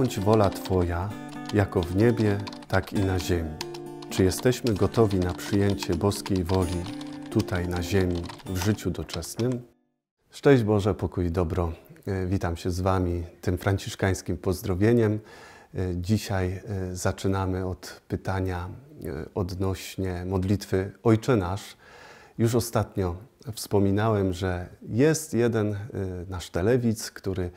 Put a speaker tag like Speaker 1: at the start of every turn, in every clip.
Speaker 1: bądź wola Twoja, jako w niebie, tak i na ziemi. Czy jesteśmy gotowi na przyjęcie boskiej woli tutaj na ziemi, w życiu doczesnym? Szczęść Boże, pokój dobro. E, witam się z Wami tym franciszkańskim pozdrowieniem. E, dzisiaj e, zaczynamy od pytania odnośnie modlitwy Ojcze Nasz. Już ostatnio wspominałem, że jest jeden nasz telewiz, który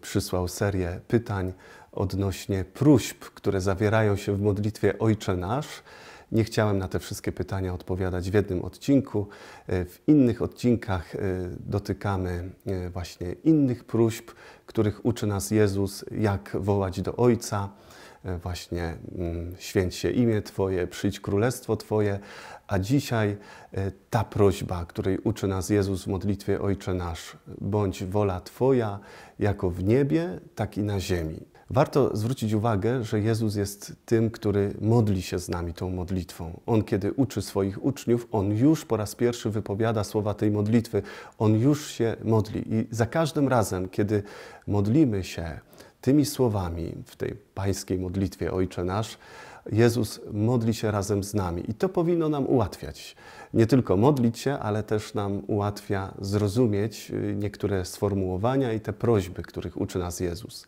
Speaker 1: przysłał serię pytań odnośnie próśb, które zawierają się w modlitwie Ojcze Nasz. Nie chciałem na te wszystkie pytania odpowiadać w jednym odcinku. E, w innych odcinkach e, dotykamy e, właśnie innych próśb, których uczy nas Jezus, jak wołać do Ojca. Właśnie mm, święć się imię Twoje, przyjdź królestwo Twoje, a dzisiaj ta prośba, której uczy nas Jezus w modlitwie Ojcze Nasz, bądź wola Twoja, jako w niebie, tak i na ziemi. Warto zwrócić uwagę, że Jezus jest tym, który modli się z nami tą modlitwą. On, kiedy uczy swoich uczniów, on już po raz pierwszy wypowiada słowa tej modlitwy, on już się modli. I za każdym razem, kiedy modlimy się tymi słowami w tej pańskiej modlitwie Ojcze Nasz, Jezus modli się razem z nami i to powinno nam ułatwiać. Nie tylko modlić się, ale też nam ułatwia zrozumieć y, niektóre sformułowania i te prośby, których uczy nas Jezus.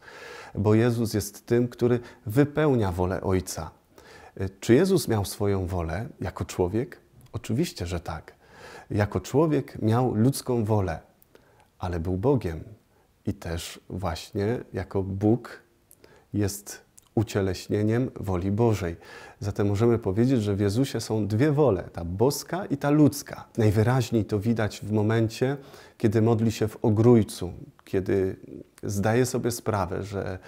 Speaker 1: Bo Jezus jest tym, który wypełnia wolę Ojca. Y, czy Jezus miał swoją wolę jako człowiek? Oczywiście, że tak. Jako człowiek miał ludzką wolę, ale był Bogiem i też właśnie jako Bóg jest ucieleśnieniem woli Bożej. Zatem możemy powiedzieć, że w Jezusie są dwie wole, ta boska i ta ludzka. Najwyraźniej to widać w momencie, kiedy modli się w ogrójcu, kiedy zdaje sobie sprawę, że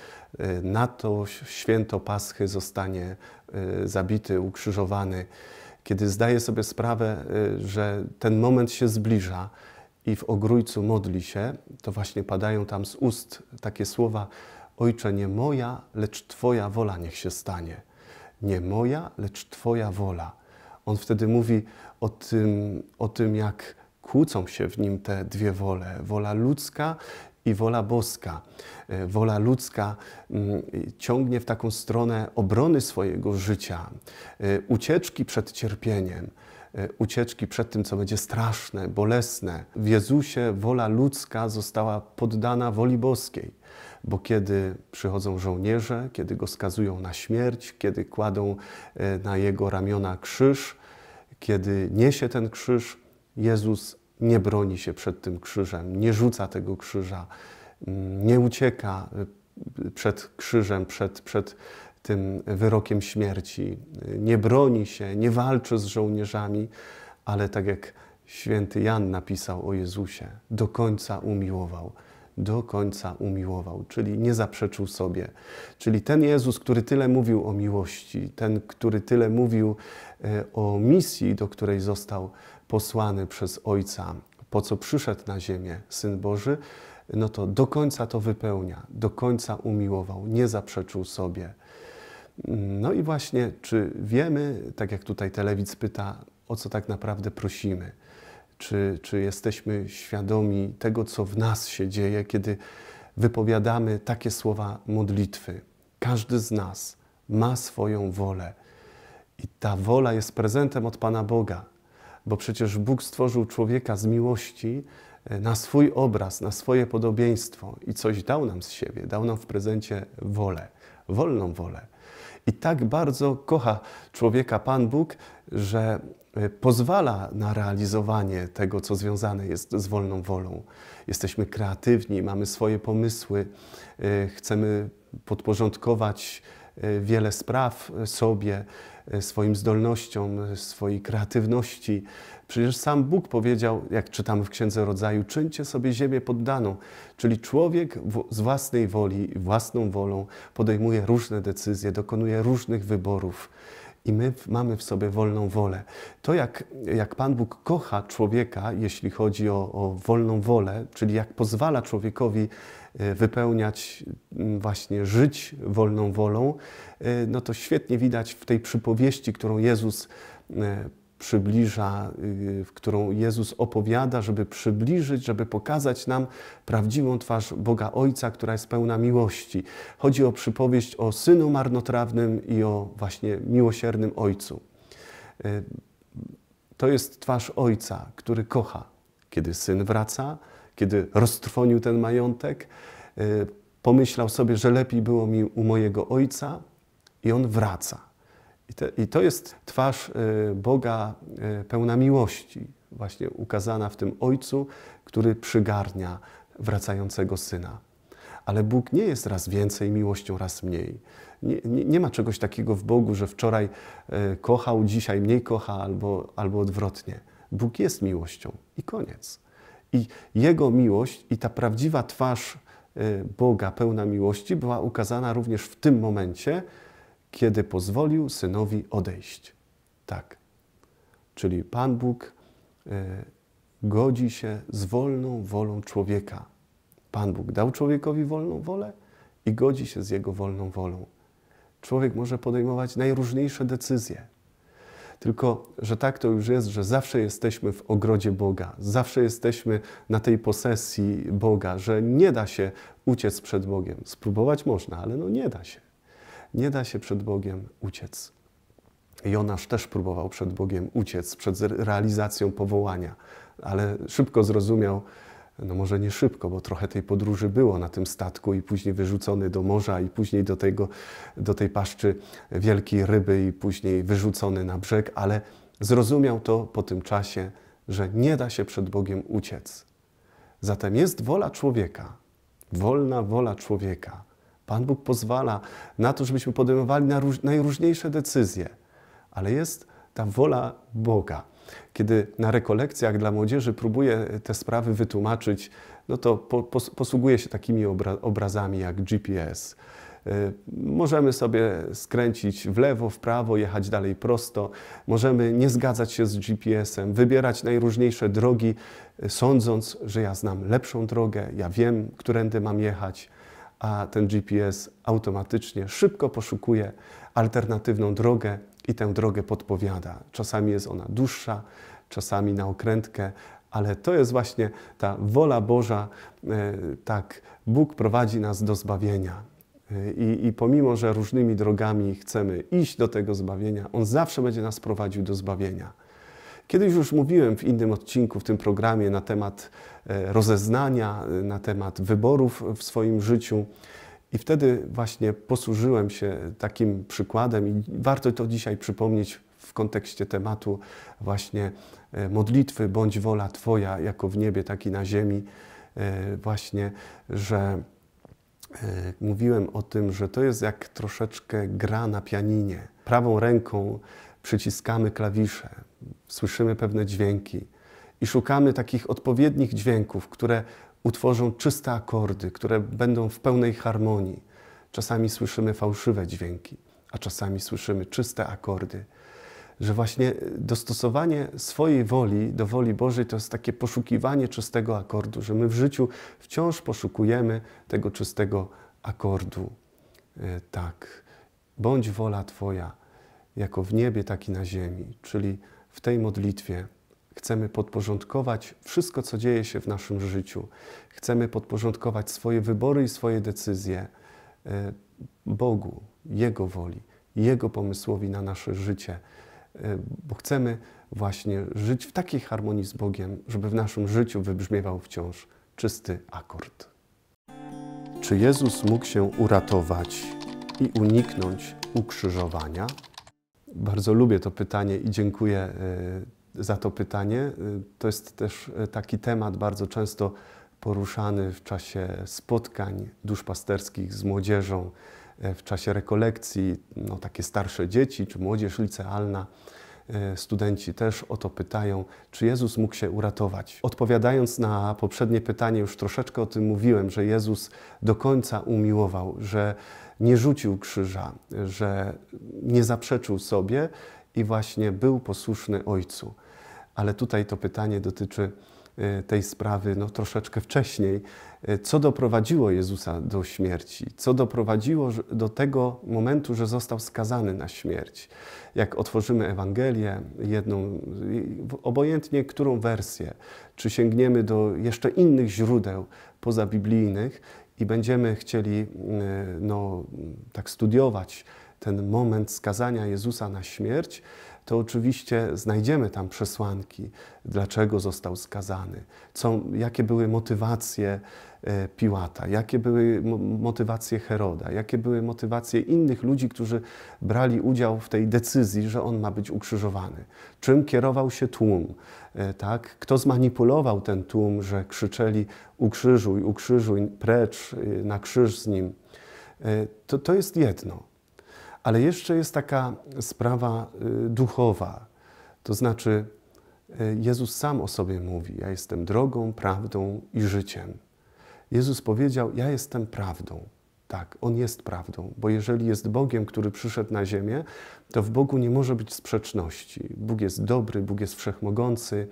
Speaker 1: y, na to święto Paschy zostanie y, zabity, ukrzyżowany, kiedy zdaje sobie sprawę, y, że ten moment się zbliża i w ogrójcu modli się, to właśnie padają tam z ust takie słowa, Ojcze, nie moja, lecz Twoja wola niech się stanie. Nie moja, lecz Twoja wola. On wtedy mówi o tym, o tym jak kłócą się w nim te dwie wole: wola ludzka i wola boska. E, wola ludzka mm, ciągnie w taką stronę obrony swojego życia, e, ucieczki przed cierpieniem, e, ucieczki przed tym, co będzie straszne, bolesne. W Jezusie wola ludzka została poddana woli boskiej bo kiedy przychodzą żołnierze, kiedy go skazują na śmierć, kiedy kładą e, na jego ramiona krzyż, kiedy niesie ten krzyż, Jezus nie broni się przed tym krzyżem, nie rzuca tego krzyża, mm, nie ucieka e, przed krzyżem, przed, przed tym wyrokiem śmierci, nie broni się, nie walczy z żołnierzami, ale tak jak święty Jan napisał o Jezusie, do końca umiłował do końca umiłował, czyli nie zaprzeczył sobie. Czyli ten Jezus, który tyle mówił o miłości, ten, który tyle mówił e, o misji, do której został posłany przez Ojca, po co przyszedł na ziemię Syn Boży, no to do końca to wypełnia, do końca umiłował, nie zaprzeczył sobie. No i właśnie, czy wiemy, tak jak tutaj Telewic pyta, o co tak naprawdę prosimy? czy, czy jesteśmy świadomi tego, co w nas się dzieje, kiedy wypowiadamy takie słowa modlitwy. Każdy z nas ma swoją wolę i ta wola jest prezentem od Pana Boga, bo przecież Bóg stworzył człowieka z miłości e, na swój obraz, na swoje podobieństwo i coś dał nam z siebie, dał nam w prezencie wolę, wolną wolę. I tak bardzo kocha człowieka Pan Bóg, że Y, pozwala na realizowanie tego, co związane jest z wolną wolą. Jesteśmy kreatywni, mamy swoje pomysły, y, chcemy podporządkować y, wiele spraw sobie, swoim zdolnościom, swojej kreatywności. Przecież sam Bóg powiedział, jak czytamy w Księdze Rodzaju, czyńcie sobie ziemię poddaną. Czyli człowiek z własnej woli, własną wolą podejmuje różne decyzje, dokonuje różnych wyborów i my mamy w sobie wolną wolę. To, jak, jak Pan Bóg kocha człowieka, jeśli chodzi o, o wolną wolę, czyli jak pozwala człowiekowi e, wypełniać, właśnie żyć wolną wolą, e, no to świetnie widać w tej przypowieści, którą Jezus e, przybliża, y, w którą Jezus opowiada, żeby przybliżyć, żeby pokazać nam prawdziwą twarz Boga Ojca, która jest pełna miłości. Chodzi o przypowieść o synu marnotrawnym i o właśnie miłosiernym Ojcu. Y, to jest twarz Ojca, który kocha, kiedy syn wraca, kiedy roztrwonił ten majątek, y, pomyślał sobie, że lepiej było mi u mojego Ojca i on wraca. I, te, I, to jest twarz y, Boga y, pełna miłości, właśnie ukazana w tym Ojcu, który przygarnia wracającego syna. Ale Bóg nie jest raz więcej miłością, raz mniej. Nie, nie, nie ma czegoś takiego w Bogu, że wczoraj y, kochał, dzisiaj mniej kocha, albo, albo odwrotnie. Bóg jest miłością i koniec. I Jego miłość i ta prawdziwa twarz Boga pełna miłości była ukazana również w tym momencie, kiedy pozwolił synowi odejść. Tak. Czyli Pan Bóg e, godzi się z wolną wolą człowieka. Pan Bóg dał człowiekowi wolną wolę i godzi się z jego wolną wolą. Człowiek może podejmować najróżniejsze decyzje. Tylko, że tak to już jest, że zawsze jesteśmy w ogrodzie Boga, zawsze jesteśmy na tej posesji Boga, że nie da się uciec przed Bogiem. Spróbować można, ale no nie da się. Nie da się przed Bogiem uciec. Jonasz też próbował przed Bogiem uciec, przed realizacją powołania, ale szybko zrozumiał, no może nie szybko, bo trochę tej podróży było na tym statku i później wyrzucony do morza i później do, tego, do tej paszczy wielkiej ryby i później wyrzucony na brzeg, ale zrozumiał to po tym czasie, że nie da się przed Bogiem uciec. Zatem jest wola człowieka, wolna wola człowieka, Pan Bóg pozwala na to, żebyśmy podejmowali najróżniejsze decyzje, ale jest ta wola Boga. Kiedy na rekolekcjach dla młodzieży próbuję te sprawy wytłumaczyć, no to posługuję się takimi obrazami jak GPS. Y, możemy sobie skręcić w lewo, w prawo, jechać dalej prosto. Możemy nie zgadzać się z GPS-em, wybierać najróżniejsze drogi, y, sądząc, że ja znam lepszą drogę, ja wiem, którędy mam jechać a ten GPS automatycznie szybko poszukuje alternatywną drogę i tę drogę podpowiada. Czasami jest ona dłuższa, czasami na okrętkę, ale to jest właśnie ta wola Boża, e, tak Bóg prowadzi nas do zbawienia. E, I, I, pomimo, że różnymi drogami chcemy iść do tego zbawienia, On zawsze będzie nas prowadził do zbawienia. Kiedyś już mówiłem w innym odcinku, w tym programie na temat e, rozeznania, e, na temat wyborów w swoim życiu. I wtedy właśnie posłużyłem się takim przykładem i warto to dzisiaj przypomnieć w kontekście tematu właśnie e, modlitwy bądź wola Twoja jako w niebie, tak i na ziemi. Właśnie, że mówiłem o tym, że to jest jak troszeczkę gra na pianinie. Prawą ręką przyciskamy klawisze, słyszymy pewne dźwięki i szukamy takich odpowiednich dźwięków, które utworzą czyste akordy, które będą w pełnej harmonii. Czasami słyszymy fałszywe dźwięki, a czasami słyszymy czyste akordy. Że właśnie dostosowanie swojej woli do woli Bożej to jest takie poszukiwanie czystego akordu, że my w życiu wciąż poszukujemy tego czystego akordu. E, tak, bądź wola Twoja jako w niebie, tak i na ziemi. Czyli w tej modlitwie chcemy podporządkować wszystko, co dzieje się w naszym życiu. Chcemy podporządkować swoje wybory i swoje decyzje e, Bogu, Jego woli, Jego pomysłowi na nasze życie, e, bo chcemy właśnie żyć w takiej harmonii z Bogiem, żeby w naszym życiu wybrzmiewał wciąż czysty akord. Czy Jezus mógł się uratować i uniknąć ukrzyżowania? bardzo lubię to pytanie i dziękuję e, za to pytanie. E, to jest też e, taki temat bardzo często poruszany w czasie spotkań duszpasterskich z młodzieżą, w czasie rekolekcji. No, takie starsze dzieci czy młodzież licealna, studenci też o to pytają, czy Jezus mógł się uratować. Odpowiadając na poprzednie pytanie, już troszeczkę o tym mówiłem, że Jezus do końca umiłował, że nie rzucił krzyża, że nie zaprzeczył sobie i właśnie był posłuszny Ojcu. Ale tutaj to pytanie dotyczy y, tej sprawy no, troszeczkę wcześniej. Y, co doprowadziło Jezusa do śmierci? Co doprowadziło do tego momentu, że został skazany na śmierć? Jak otworzymy Ewangelię, jedną, y, obojętnie którą wersję, czy sięgniemy do jeszcze innych źródeł pozabiblijnych i będziemy chcieli e, no, tak studiować ten moment skazania Jezusa na śmierć, to oczywiście znajdziemy tam przesłanki, dlaczego został skazany, co, jakie były motywacje E, Piłata, jakie były motywacje Heroda, jakie były motywacje innych ludzi, którzy brali udział w tej decyzji, że on ma być ukrzyżowany. Czym kierował się tłum? E, tak? Kto zmanipulował ten tłum, że krzyczeli ukrzyżuj, ukrzyżuj, precz, e, na krzyż z nim? To, to jest jedno. Ale jeszcze jest taka sprawa duchowa. To znaczy, Jezus sam o sobie mówi: Ja jestem drogą, prawdą i życiem. Jezus powiedział: Ja jestem prawdą. Tak, On jest prawdą, bo jeżeli jest Bogiem, który przyszedł na ziemię, to w Bogu nie może być sprzeczności. Bóg jest dobry, Bóg jest wszechmogący,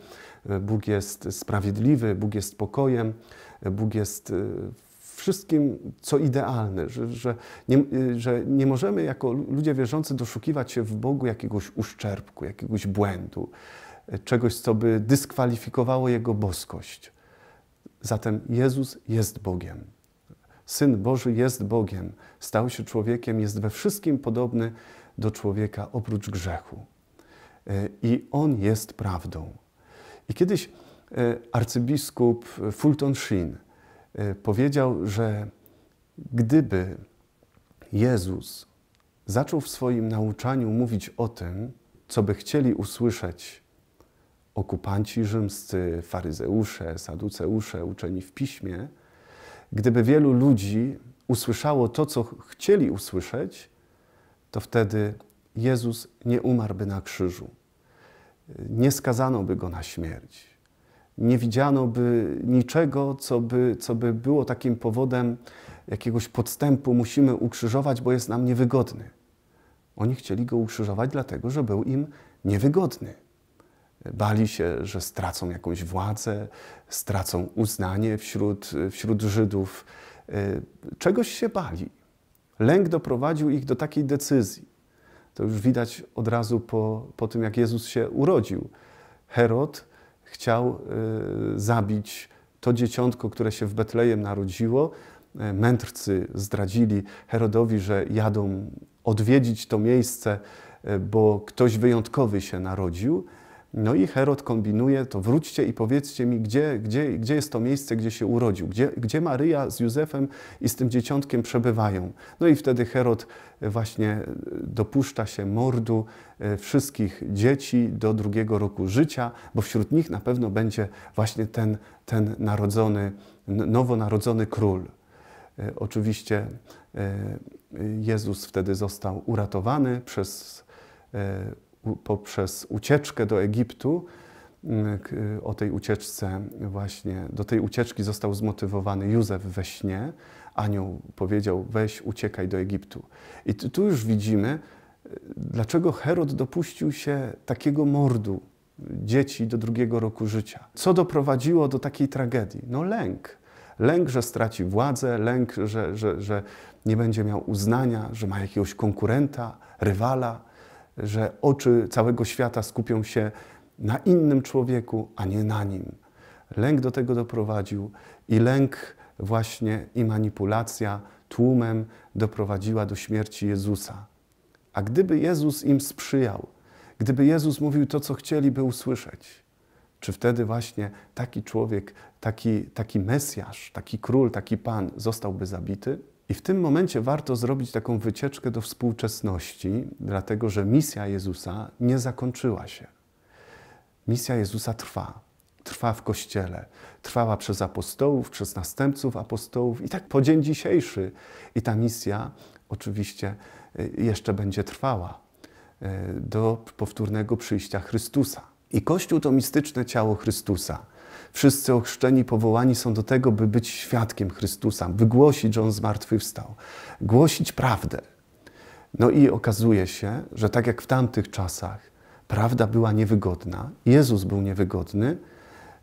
Speaker 1: e, Bóg jest sprawiedliwy, Bóg jest pokojem, e, Bóg jest e, wszystkim, co idealne, że, że, nie, że nie możemy jako ludzie wierzący doszukiwać się w Bogu jakiegoś uszczerbku, jakiegoś błędu, czegoś, co by dyskwalifikowało Jego boskość. Zatem Jezus jest Bogiem. Syn Boży jest Bogiem, stał się człowiekiem, jest we wszystkim podobny do człowieka oprócz grzechu. E, I on jest prawdą. I kiedyś e, arcybiskup Fulton Sheen e, powiedział, że gdyby Jezus zaczął w swoim nauczaniu mówić o tym, co by chcieli usłyszeć okupanci rzymscy, faryzeusze, saduceusze, uczeni w piśmie, gdyby wielu ludzi usłyszało to, co chcieli usłyszeć, to wtedy Jezus nie umarłby na krzyżu. Nie skazano by go na śmierć. Nie widziano by niczego, co by, co by było takim powodem jakiegoś podstępu. Musimy ukrzyżować, bo jest nam niewygodny. Oni chcieli go ukrzyżować, dlatego że był im niewygodny. Bali się, że stracą jakąś władzę, stracą uznanie wśród, wśród Żydów. Y, czegoś się bali. Lęk doprowadził ich do takiej decyzji. To już widać od razu po, po tym, jak Jezus się urodził. Herod chciał y, zabić to dzieciątko, które się w Betlejem narodziło. Y, mędrcy zdradzili Herodowi, że jadą odwiedzić to miejsce, bo ktoś wyjątkowy się narodził. No i Herod kombinuje, to wróćcie i powiedzcie mi, gdzie, gdzie, gdzie jest to miejsce, gdzie się urodził, gdzie, gdzie Maryja z Józefem i z tym dzieciątkiem przebywają. No i wtedy Herod e, właśnie e, dopuszcza się mordu e, wszystkich dzieci do drugiego roku życia, bo wśród nich na pewno będzie właśnie ten, ten narodzony, nowonarodzony król. Oczywiście Jezus wtedy został uratowany przez poprzez ucieczkę do Egiptu, mm, o tej ucieczce właśnie, do tej ucieczki został zmotywowany Józef we śnie. Anioł powiedział, weź uciekaj do Egiptu. I tu już widzimy, e, dlaczego Herod dopuścił się takiego mordu dzieci do drugiego roku życia. Co doprowadziło do takiej tragedii? No lęk. Lęk, że straci władzę, lęk, że, że, że nie będzie miał uznania, że ma jakiegoś konkurenta, rywala że oczy całego świata skupią się na innym człowieku, a nie na nim. Lęk do tego doprowadził i lęk właśnie i manipulacja tłumem doprowadziła do śmierci Jezusa. A gdyby Jezus im sprzyjał, gdyby Jezus mówił to, co chcieliby usłyszeć, czy wtedy właśnie taki człowiek, taki, taki Mesjasz, taki król, taki Pan zostałby zabity? I w tym momencie warto zrobić taką wycieczkę do współczesności, dlatego że misja Jezusa nie zakończyła się. Misja Jezusa trwa. Trwa w Kościele. Trwała przez apostołów, przez następców apostołów i tak po dzień dzisiejszy. I ta misja oczywiście y, jeszcze będzie trwała y, do powtórnego przyjścia Chrystusa. I Kościół to mistyczne ciało Chrystusa. Wszyscy ochrzczeni powołani są do tego, by być świadkiem Chrystusa, wygłosić, że On zmartwychwstał, głosić prawdę. No i okazuje się, że tak jak w tamtych czasach prawda była niewygodna, Jezus był niewygodny,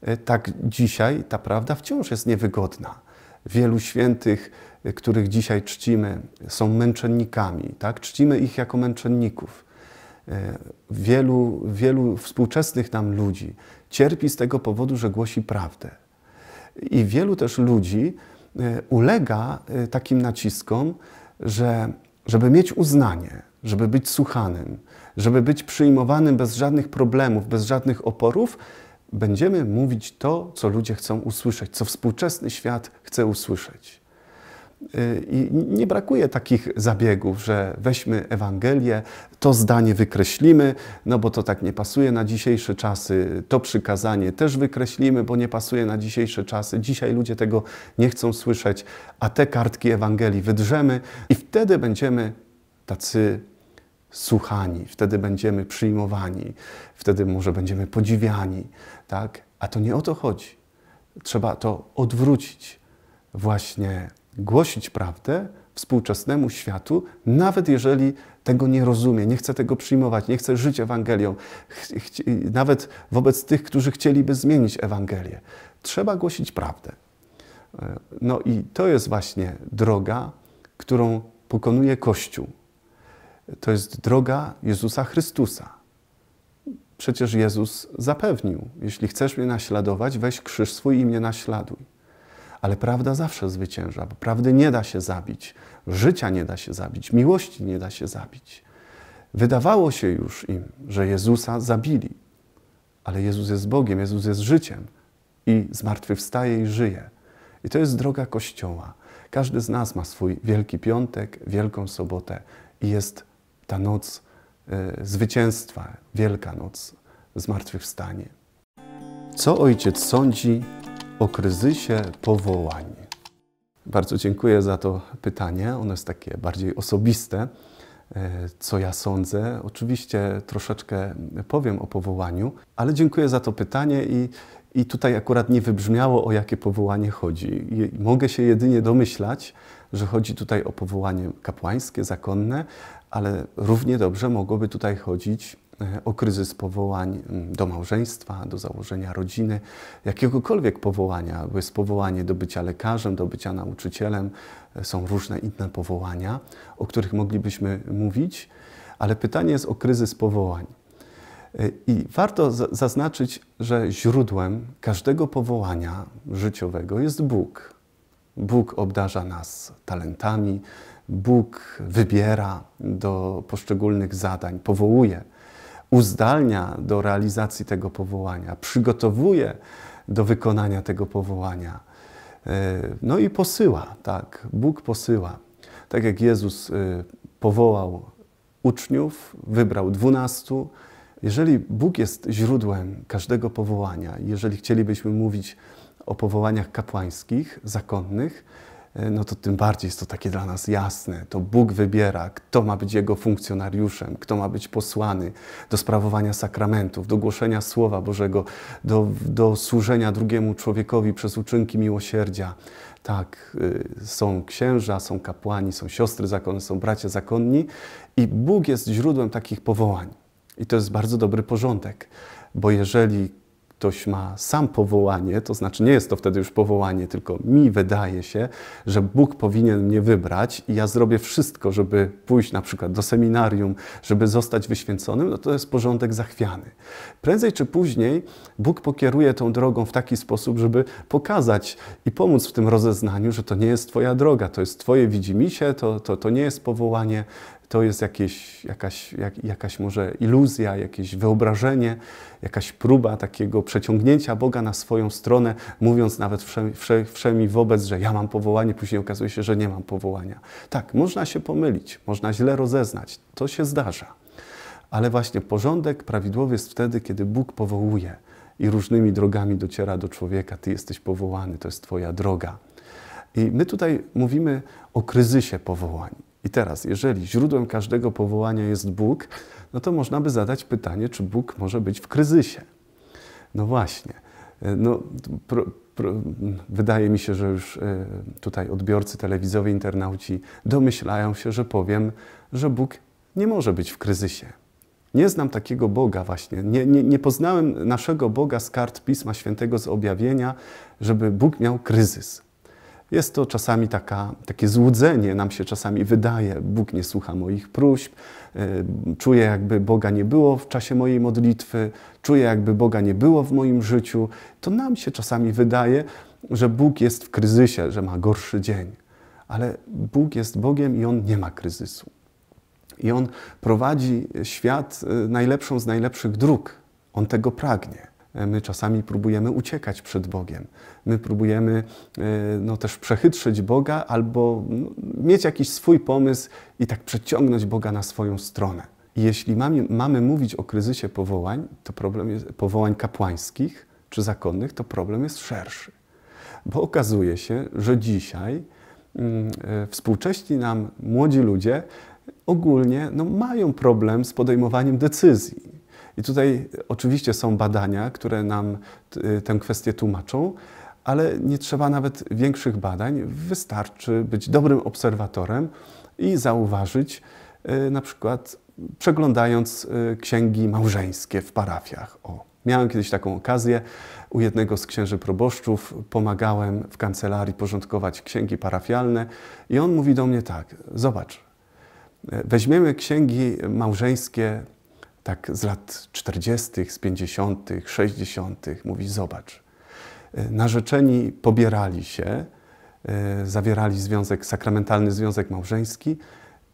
Speaker 1: e, tak dzisiaj ta prawda wciąż jest niewygodna. Wielu świętych, e, których dzisiaj czcimy, są męczennikami, tak? Czcimy ich jako męczenników. E, wielu, wielu współczesnych nam ludzi cierpi z tego powodu, że głosi prawdę. I wielu też ludzi e, ulega e, takim naciskom, że żeby mieć uznanie, żeby być słuchanym, żeby być przyjmowanym bez żadnych problemów, bez żadnych oporów, będziemy mówić to, co ludzie chcą usłyszeć, co współczesny świat chce usłyszeć. Y, I nie brakuje takich zabiegów, że weźmy Ewangelię, to zdanie wykreślimy, no bo to tak nie pasuje na dzisiejsze czasy, to przykazanie też wykreślimy, bo nie pasuje na dzisiejsze czasy. Dzisiaj ludzie tego nie chcą słyszeć, a te kartki Ewangelii wydrzemy i wtedy będziemy tacy słuchani, wtedy będziemy przyjmowani, wtedy może będziemy podziwiani, tak? A to nie o to chodzi. Trzeba to odwrócić właśnie głosić prawdę współczesnemu światu, nawet jeżeli tego nie rozumie, nie chce tego przyjmować, nie chce żyć Ewangelią, nawet wobec tych, którzy chcieliby zmienić Ewangelię. Trzeba głosić prawdę. E, no i to jest właśnie droga, którą pokonuje Kościół. To jest droga Jezusa Chrystusa. Przecież Jezus zapewnił: Jeśli chcesz mnie naśladować, weź krzyż swój i mnie naśladuj. Ale prawda zawsze zwycięża, bo prawdy nie da się zabić, życia nie da się zabić, miłości nie da się zabić. Wydawało się już im, że Jezusa zabili, ale Jezus jest Bogiem, Jezus jest życiem i zmartwychwstaje i żyje. I to jest droga Kościoła. Każdy z nas ma swój Wielki Piątek, Wielką Sobotę i jest ta noc y, zwycięstwa, Wielka Noc, zmartwychwstanie. Co ojciec sądzi o kryzysie powołań. Bardzo dziękuję za to pytanie. Ono jest takie bardziej osobiste, e, co ja sądzę. Oczywiście troszeczkę powiem o powołaniu, ale dziękuję za to pytanie i, i tutaj akurat nie wybrzmiało, o jakie powołanie chodzi. mogę się jedynie domyślać, że chodzi tutaj o powołanie kapłańskie, zakonne, ale równie dobrze mogłoby tutaj chodzić E, o kryzys powołań do małżeństwa, do założenia rodziny, jakiegokolwiek powołania, bo jest powołanie do bycia lekarzem, do bycia nauczycielem, e, są różne inne powołania, o których moglibyśmy mówić, ale pytanie jest o kryzys powołań. E, I warto zaznaczyć, że źródłem każdego powołania życiowego jest Bóg. Bóg obdarza nas talentami, Bóg wybiera do poszczególnych zadań, powołuje uzdalnia do realizacji tego powołania, przygotowuje do wykonania tego powołania. E, no i posyła, tak, Bóg posyła. Tak jak Jezus e, powołał uczniów, wybrał dwunastu. Jeżeli Bóg jest źródłem każdego powołania, jeżeli chcielibyśmy mówić o powołaniach kapłańskich, zakonnych, E, no to tym bardziej jest to takie dla nas jasne. To Bóg wybiera, kto ma być Jego funkcjonariuszem, kto ma być posłany do sprawowania sakramentów, do głoszenia Słowa Bożego, do, do służenia drugiemu człowiekowi przez uczynki miłosierdzia. Tak, y, są księża, są kapłani, są siostry zakonne, są bracia zakonni i Bóg jest źródłem takich powołań. I to jest bardzo dobry porządek, bo jeżeli ktoś ma sam powołanie, to znaczy nie jest to wtedy już powołanie, tylko mi wydaje się, że Bóg powinien mnie wybrać i ja zrobię wszystko, żeby pójść na przykład do seminarium, żeby zostać wyświęconym, no to jest porządek zachwiany. Prędzej czy później Bóg pokieruje tą drogą w taki sposób, żeby pokazać i pomóc w tym rozeznaniu, że to nie jest Twoja droga, to jest Twoje widzimisię, to, to, to nie jest powołanie, to jest jakieś, jakaś, jak, jakaś może iluzja, jakieś wyobrażenie, jakaś próba takiego przeciągnięcia Boga na swoją stronę, mówiąc nawet wszemi, wszemi wobec, że ja mam powołanie, później okazuje się, że nie mam powołania. Tak, można się pomylić, można źle rozeznać, to się zdarza. Ale właśnie porządek prawidłowy jest wtedy, kiedy Bóg powołuje i różnymi drogami dociera do człowieka. Ty jesteś powołany, to jest Twoja droga. I my tutaj mówimy o kryzysie powołań. I teraz, jeżeli źródłem każdego powołania jest Bóg, no to można by zadać pytanie, czy Bóg może być w kryzysie. No właśnie. E, no, pro, pro, wydaje mi się, że już e, tutaj odbiorcy telewizowi, internauci domyślają się, że powiem, że Bóg nie może być w kryzysie. Nie znam takiego Boga właśnie. Nie, nie, nie poznałem naszego Boga z kart Pisma Świętego z objawienia, żeby Bóg miał kryzys. Jest to czasami taka, takie złudzenie, nam się czasami wydaje, Bóg nie słucha moich próśb, czuję jakby Boga nie było w czasie mojej modlitwy, czuję jakby Boga nie było w moim życiu. To nam się czasami wydaje, że Bóg jest w kryzysie, że ma gorszy dzień. Ale Bóg jest Bogiem i On nie ma kryzysu. I On prowadzi świat y, najlepszą z najlepszych dróg. On tego pragnie. E, my czasami próbujemy uciekać przed Bogiem. My próbujemy e, no, też przechytrzyć Boga albo no, mieć jakiś swój pomysł i tak przeciągnąć Boga na swoją stronę. jeśli mamy, mamy mówić o kryzysie powołań, to problem jest, powołań kapłańskich czy zakonnych, to problem jest szerszy. Bo okazuje się, że dzisiaj mm, e, współcześni nam młodzi ludzie ogólnie no, mają problem z podejmowaniem decyzji i tutaj oczywiście są badania, które nam y, tę kwestię tłumaczą, ale nie trzeba nawet większych badań. Wystarczy być dobrym obserwatorem i zauważyć, y, na przykład przeglądając y, księgi małżeńskie w parafiach. O. Miałem kiedyś taką okazję. U jednego z księży proboszczów pomagałem w kancelarii porządkować księgi parafialne i on mówi do mnie tak: Zobacz, weźmiemy księgi małżeńskie tak z lat 40., z 50., 60., mówi: Zobacz. Y, narzeczeni pobierali się, y, zawierali związek, sakramentalny związek małżeński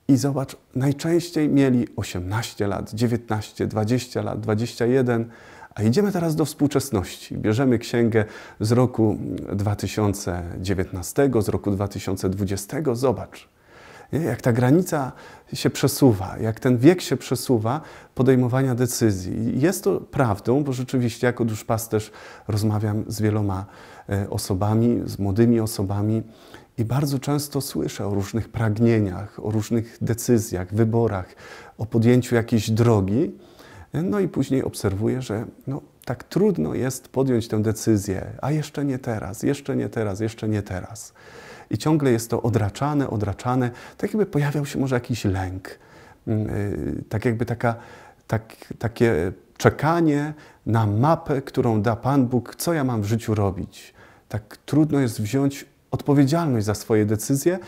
Speaker 1: i zobacz, najczęściej mieli 18 lat, 19, 20 lat, 21. A idziemy teraz do współczesności. Bierzemy księgę z roku 2019, z roku 2020. Zobacz. Jak ta granica się przesuwa, jak ten wiek się przesuwa podejmowania decyzji. Jest to prawdą, bo rzeczywiście jako duszpasterz rozmawiam z wieloma e, osobami, z młodymi osobami i bardzo często słyszę o różnych pragnieniach, o różnych decyzjach, wyborach, o podjęciu jakiejś drogi. E, no i później obserwuję, że no, tak trudno jest podjąć tę decyzję, a jeszcze nie teraz, jeszcze nie teraz, jeszcze nie teraz. I ciągle jest to odraczane, odraczane, tak jakby pojawiał się może jakiś lęk, mm, y, tak jakby taka, tak, takie czekanie na mapę, którą da Pan Bóg, co ja mam w życiu robić. Tak trudno jest wziąć odpowiedzialność za swoje decyzje,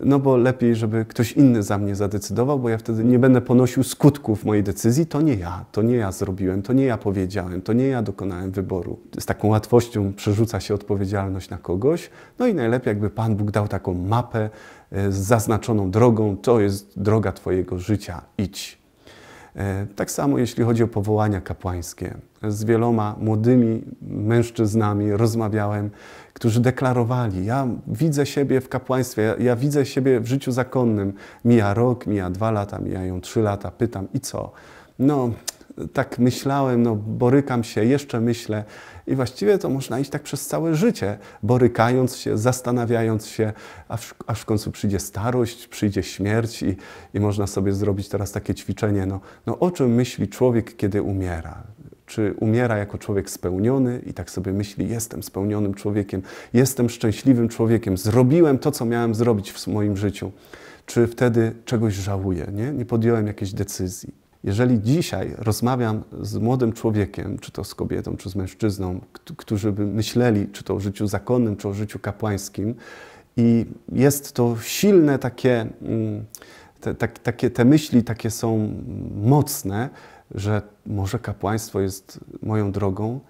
Speaker 1: no bo lepiej, żeby ktoś inny za mnie zadecydował, bo ja wtedy nie będę ponosił skutków mojej decyzji. To nie ja, to nie ja zrobiłem, to nie ja powiedziałem, to nie ja dokonałem wyboru. Z taką łatwością przerzuca się odpowiedzialność na kogoś. No i najlepiej, jakby Pan Bóg dał taką mapę z e, zaznaczoną drogą: to jest droga Twojego życia, idź. E, tak samo jeśli chodzi o powołania kapłańskie. Z wieloma młodymi mężczyznami rozmawiałem którzy deklarowali: Ja widzę siebie w kapłaństwie, ja, ja widzę siebie w życiu zakonnym. Mija rok, mija dwa lata, mijają trzy lata, pytam i co? No, tak myślałem, no, borykam się, jeszcze myślę. I właściwie to można iść tak przez całe życie, borykając się, zastanawiając się, aż, aż w końcu przyjdzie starość, przyjdzie śmierć i, i można sobie zrobić teraz takie ćwiczenie, no, no o czym myśli człowiek, kiedy umiera? czy umiera jako człowiek spełniony i tak sobie myśli: Jestem spełnionym człowiekiem, jestem szczęśliwym człowiekiem, zrobiłem to, co miałem zrobić w moim życiu. Czy wtedy czegoś żałuję, nie, nie podjąłem jakiejś decyzji? Jeżeli dzisiaj rozmawiam z młodym człowiekiem, czy to z kobietą, czy z mężczyzną, którzy by myśleli, czy to o życiu zakonnym, czy o życiu kapłańskim, i jest to silne takie, mm, te, tak, takie, te myśli takie są mm, mocne, że może kapłaństwo jest moją drogą,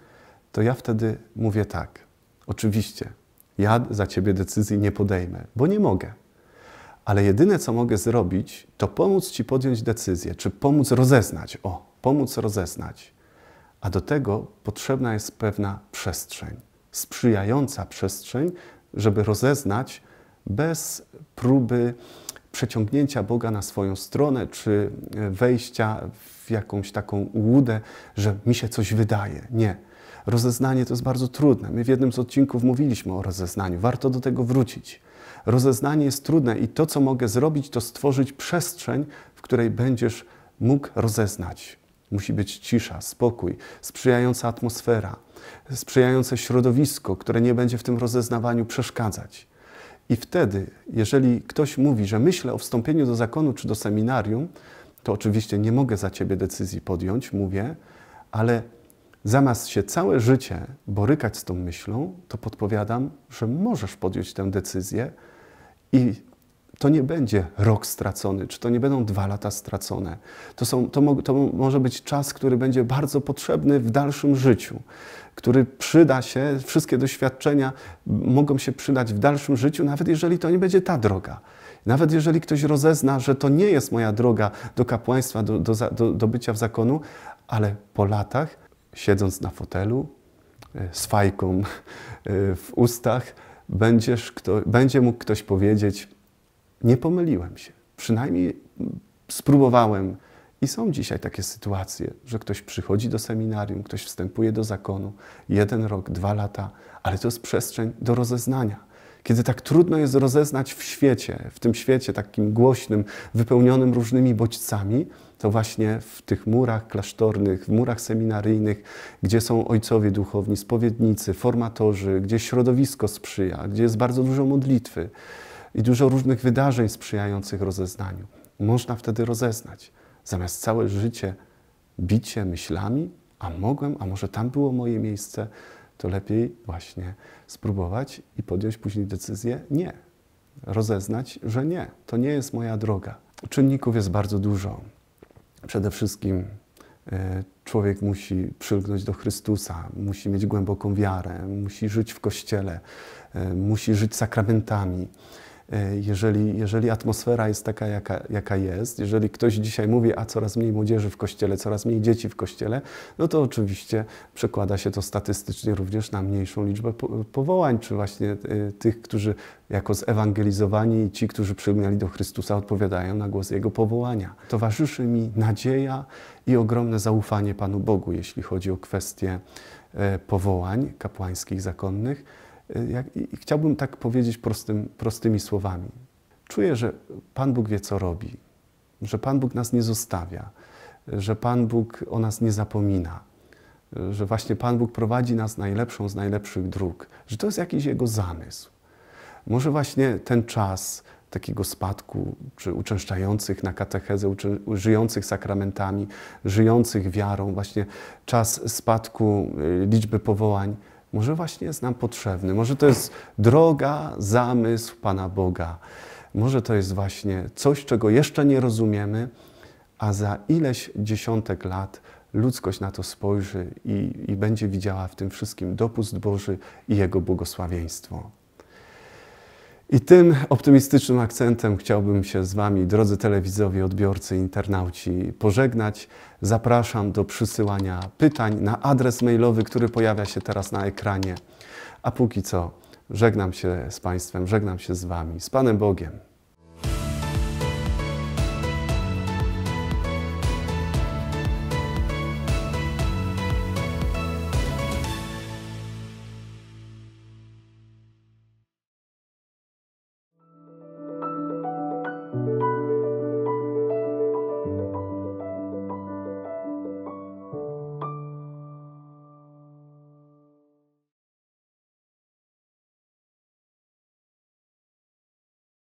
Speaker 1: to ja wtedy mówię tak. Oczywiście, ja za ciebie decyzji nie podejmę, bo nie mogę. Ale jedyne, co mogę zrobić, to pomóc ci podjąć decyzję, czy pomóc rozeznać. O, pomóc rozeznać. A do tego potrzebna jest pewna przestrzeń, sprzyjająca przestrzeń, żeby rozeznać bez próby przeciągnięcia Boga na swoją stronę czy wejścia w w jakąś taką łudę, że mi się coś wydaje. Nie. Rozeznanie to jest bardzo trudne. My w jednym z odcinków mówiliśmy o rozeznaniu. Warto do tego wrócić. Rozeznanie jest trudne i to, co mogę zrobić, to stworzyć przestrzeń, w której będziesz mógł rozeznać. Musi być cisza, spokój, sprzyjająca atmosfera, sprzyjające środowisko, które nie będzie w tym rozeznawaniu przeszkadzać. I wtedy, jeżeli ktoś mówi, że myślę o wstąpieniu do zakonu czy do seminarium, to oczywiście nie mogę za ciebie decyzji podjąć, mówię, ale zamiast się całe życie borykać z tą myślą, to podpowiadam, że możesz podjąć tę decyzję i to nie będzie rok stracony, czy to nie będą dwa lata stracone. To, są, to, mo, to może być czas, który będzie bardzo potrzebny w dalszym życiu, który przyda się, wszystkie doświadczenia mogą się przydać w dalszym życiu, nawet jeżeli to nie będzie ta droga. Nawet jeżeli ktoś rozezna, że to nie jest moja droga do kapłaństwa, do, do, do, do bycia w zakonu, ale po latach, siedząc na fotelu, e, z fajką e, w ustach, będziesz kto, będzie mógł ktoś powiedzieć: Nie pomyliłem się, przynajmniej spróbowałem. I są dzisiaj takie sytuacje, że ktoś przychodzi do seminarium, ktoś wstępuje do zakonu, jeden rok, dwa lata, ale to jest przestrzeń do rozeznania kiedy tak trudno jest rozeznać w świecie, w tym świecie takim głośnym, wypełnionym różnymi bodźcami, to właśnie w tych murach klasztornych, w murach seminaryjnych, gdzie są ojcowie duchowni, spowiednicy, formatorzy, gdzie środowisko sprzyja, gdzie jest bardzo dużo modlitwy i dużo różnych wydarzeń sprzyjających rozeznaniu. Można wtedy rozeznać. Zamiast całe życie bicie myślami, a mogłem, a może tam było moje miejsce, to lepiej właśnie spróbować i podjąć później decyzję nie. Rozeznać, że nie, to nie jest moja droga. Czynników jest bardzo dużo. Przede wszystkim e, człowiek musi przylgnąć do Chrystusa, musi mieć głęboką wiarę, musi żyć w kościele, e, musi żyć sakramentami E, jeżeli, jeżeli atmosfera jest taka, jaka, jaka jest, jeżeli ktoś dzisiaj mówi, a coraz mniej młodzieży w kościele, coraz mniej dzieci w kościele, no to oczywiście przekłada się to statystycznie również na mniejszą liczbę powołań, czy właśnie e, tych, którzy jako zewangelizowani i ci, którzy przyjmiali do Chrystusa, odpowiadają na głos Jego powołania. Towarzyszy mi nadzieja i ogromne zaufanie Panu Bogu, jeśli chodzi o kwestie e, powołań kapłańskich, zakonnych Y, jak, i chciałbym tak powiedzieć prostym, prostymi słowami. Czuję, że Pan Bóg wie, co robi, że Pan Bóg nas nie zostawia, że Pan Bóg o nas nie zapomina, że właśnie Pan Bóg prowadzi nas najlepszą z najlepszych dróg, że to jest jakiś Jego zamysł. Może właśnie ten czas takiego spadku, czy uczęszczających na katechezę, żyjących sakramentami, żyjących wiarą, właśnie czas spadku y, liczby powołań, może właśnie jest nam potrzebny, może to jest droga, zamysł Pana Boga. Może to jest właśnie coś, czego jeszcze nie rozumiemy, a za ileś dziesiątek lat ludzkość na to spojrzy i, i będzie widziała w tym wszystkim dopust Boży i Jego błogosławieństwo. I tym optymistycznym akcentem chciałbym się z Wami, drodzy telewizowi, odbiorcy, internauci, pożegnać. Zapraszam do przysyłania pytań na adres mailowy, który pojawia się teraz na ekranie. A póki co żegnam się z Państwem, żegnam się z Wami, z Panem Bogiem.